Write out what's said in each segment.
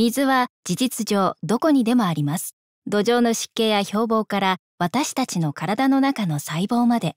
水は事実上どこにでもあります。土壌の湿気や標榜から私たちの体の中の細胞まで。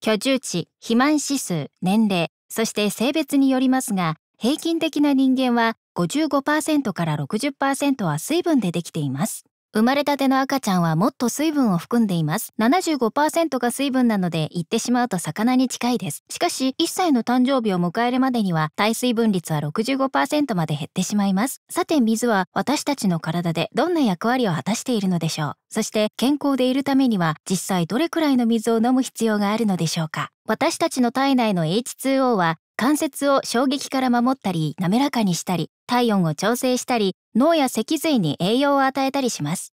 居住地、肥満指数、年齢、そして性別によりますが、平均的な人間は55%から60%は水分でできています。生まれたての赤ちゃんはもっと水分を含んでいます。75%が水分なので言ってしまうと魚に近いです。しかし、1歳の誕生日を迎えるまでには、耐水分率は65%まで減ってしまいます。さて、水は私たちの体でどんな役割を果たしているのでしょう。そして、健康でいるためには、実際どれくらいの水を飲む必要があるのでしょうか。私たちの体内の H2O は関節を衝撃から守ったり滑らかにしたり体温を調整したり脳や脊髄に栄養を与えたりします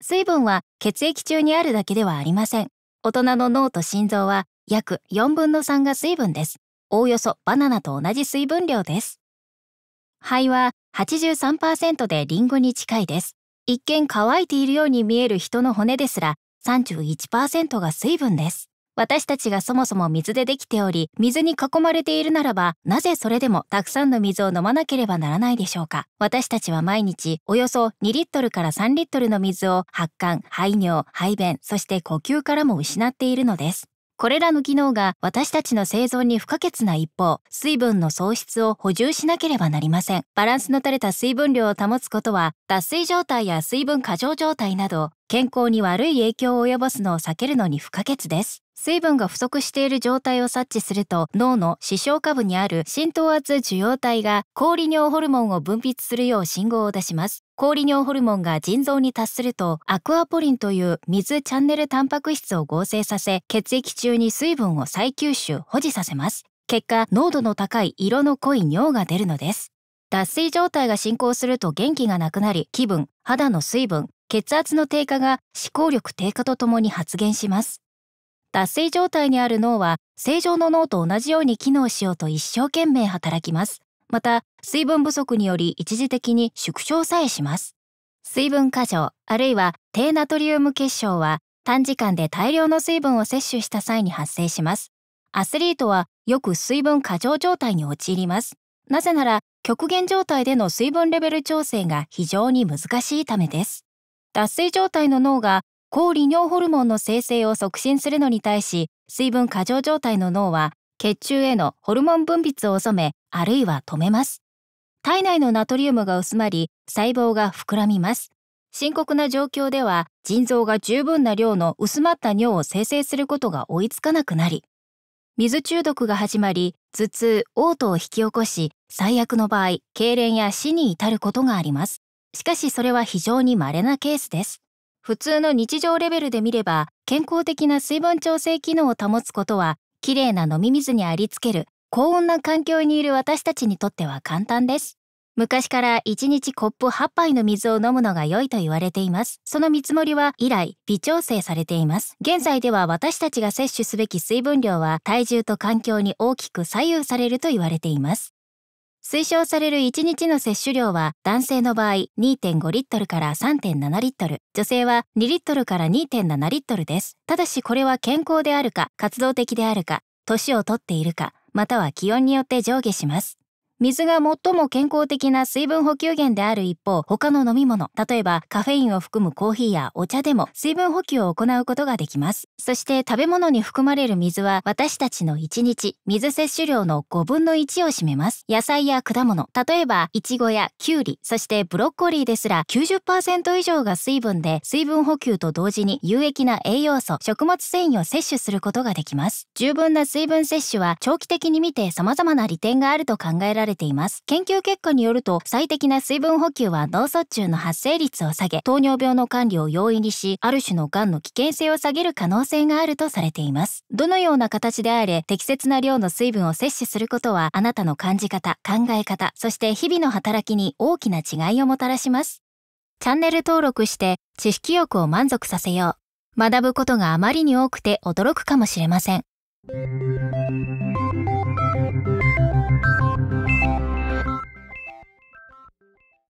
水分は血液中にあるだけではありません大人の脳と心臓は約4分の3が水分ですおおよそバナナと同じ水分量です肺は83%でリンゴに近いです一見乾いているように見える人の骨ですら31%が水分です私たちがそもそも水でできており、水に囲まれているならば、なぜそれでもたくさんの水を飲まなければならないでしょうか。私たちは毎日、およそ2リットルから3リットルの水を発汗、排尿、排便、そして呼吸からも失っているのです。これらの機能が私たちの生存に不可欠な一方、水分の喪失を補充しなければなりません。バランスの取れた水分量を保つことは、脱水状態や水分過剰状態など、健康に悪い影響を及ぼすのを避けるのに不可欠です。水分が不足している状態を察知すると脳の視床下部にある浸透圧受容体が氷尿ホルモンを分泌するよう信号を出します。氷尿ホルモンが腎臓に達するとアクアポリンという水チャンネルタンパク質を合成させ血液中に水分を再吸収保持させます。結果濃度の高い色の濃い尿が出るのです。脱水状態が進行すると元気がなくなり気分、肌の水分、血圧の低下が思考力低下とともに発現します。脱水状態にある脳は正常の脳と同じように機能しようと一生懸命働きます。また、水分不足により一時的に縮小さえします。水分過剰、あるいは低ナトリウム結晶は短時間で大量の水分を摂取した際に発生します。アスリートはよく水分過剰状態に陥ります。なぜなら極限状態での水分レベル調整が非常に難しいためです。脱水状態の脳が抗利尿ホルモンの生成を促進するのに対し、水分過剰状態の脳は血中へのホルモン分泌を抑め、あるいは止めます。体内のナトリウムが薄まり、細胞が膨らみます。深刻な状況では、腎臓が十分な量の薄まった尿を生成することが追いつかなくなり、水中毒が始まり、頭痛、嘔吐を引き起こし、最悪の場合、痙攣や死に至ることがあります。しかしそれは非常に稀なケースです。普通の日常レベルで見れば、健康的な水分調整機能を保つことは、きれいな飲み水にありつける高温な環境にいる私たちにとっては簡単です。昔から1日コップ8杯の水を飲むのが良いと言われています。その見積もりは以来微調整されています。現在では私たちが摂取すべき水分量は体重と環境に大きく左右されると言われています。推奨される1日の摂取量は男性の場合2.5リットルから3.7リットル、女性は2リットルから2.7リットルです。ただしこれは健康であるか、活動的であるか、年をとっているか、または気温によって上下します。水が最も健康的な水分補給源である一方、他の飲み物、例えばカフェインを含むコーヒーやお茶でも水分補給を行うことができます。そして食べ物に含まれる水は私たちの1日、水摂取量の5分の1を占めます。野菜や果物、例えばイチゴやキュウリ、そしてブロッコリーですら90%以上が水分で、水分補給と同時に有益な栄養素、食物繊維を摂取することができます。十分な水分摂取は長期的に見て様々な利点があると考えられられています研究結果によると最適な水分補給は脳卒中の発生率を下げ糖尿病の管理を容易にしある種のがんの危険性を下げる可能性があるとされていますどのような形であれ適切な量の水分を摂取することはあなたの感じ方考え方そして日々の働きに大きな違いをもたらしますチャンネル登録して知識欲を満足させよう学ぶことがあまりに多くて驚くかもしれません